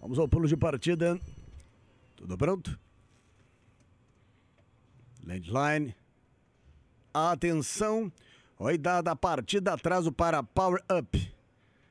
Vamos ao pulo de partida. Tudo pronto? Landline. Atenção. Oi, dada a partida, atraso para Power Up.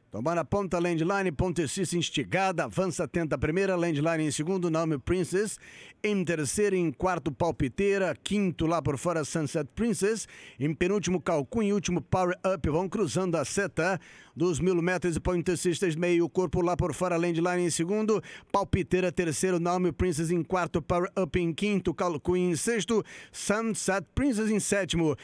Tomara ponta, landline, pontecista instigada, avança, tenta a primeira, landline em segundo, Naomi Princess, em terceiro, em quarto, palpiteira, quinto, lá por fora, Sunset Princess, em penúltimo, Calcun, e último, Power Up, vão cruzando a seta dos mil metros e pontecistas meio, corpo lá por fora, landline em segundo, palpiteira, terceiro, Naomi Princess em quarto, Power Up em quinto, Calcun em sexto, Sunset Princess em sétimo,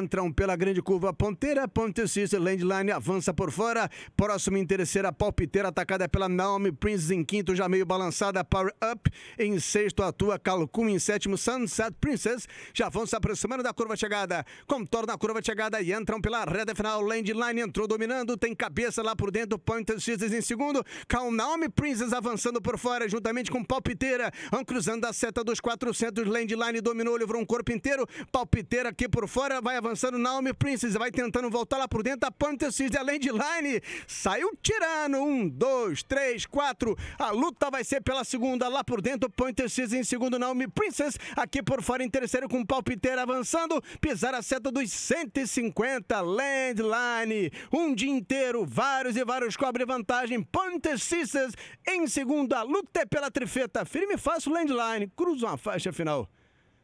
entram pela grande curva, ponteira, pontecista, landline, avança por fora, por Próximo em terceira, Palpiteira, atacada pela Naomi Princess em quinto, já meio balançada, Power Up em sexto, atua Calcum em sétimo, Sunset Princess já vão se aproximando da curva chegada, contorna a curva chegada e entram pela reta final, Landline entrou dominando, tem cabeça lá por dentro, Pointer Sisters em segundo, Cal Naomi Princess avançando por fora, juntamente com Palpiteira, vão cruzando a seta dos 400, Landline dominou, livrou um corpo inteiro, Palpiteira aqui por fora, vai avançando Naomi Princess, vai tentando voltar lá por dentro, a Pointer Sisters, a Landline saiu tirando. Um, dois, três, quatro. A luta vai ser pela segunda. Lá por dentro, Pointer Cis em segundo, Naomi Princess. Aqui por fora em terceiro, com Palpiteira avançando. Pisar a seta dos 150. Landline. Um dia inteiro, vários e vários cobre vantagem. Pointer Sisters em segundo. A luta é pela trifeta. Firme e fácil, Landline. Cruza uma faixa final.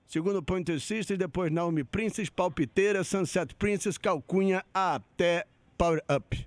Segundo Pointer Sisters, depois Naomi Princess, Palpiteira, Sunset Princess, Calcunha até Power Up.